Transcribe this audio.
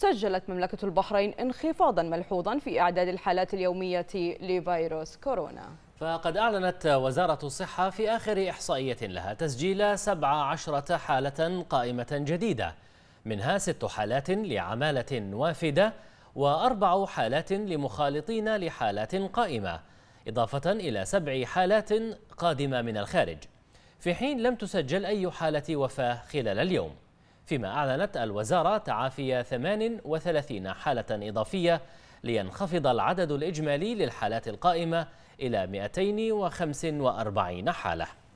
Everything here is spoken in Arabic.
سجلت مملكة البحرين انخفاضا ملحوظا في إعداد الحالات اليومية لفيروس كورونا فقد أعلنت وزارة الصحة في آخر إحصائية لها تسجيل 17 حالة قائمة جديدة منها ست حالات لعمالة وافدة وأربع حالات لمخالطين لحالات قائمة إضافة إلى سبع حالات قادمة من الخارج في حين لم تسجل أي حالة وفاة خلال اليوم فيما أعلنت الوزارة تعافي 38 حالة إضافية لينخفض العدد الإجمالي للحالات القائمة إلى 245 حالة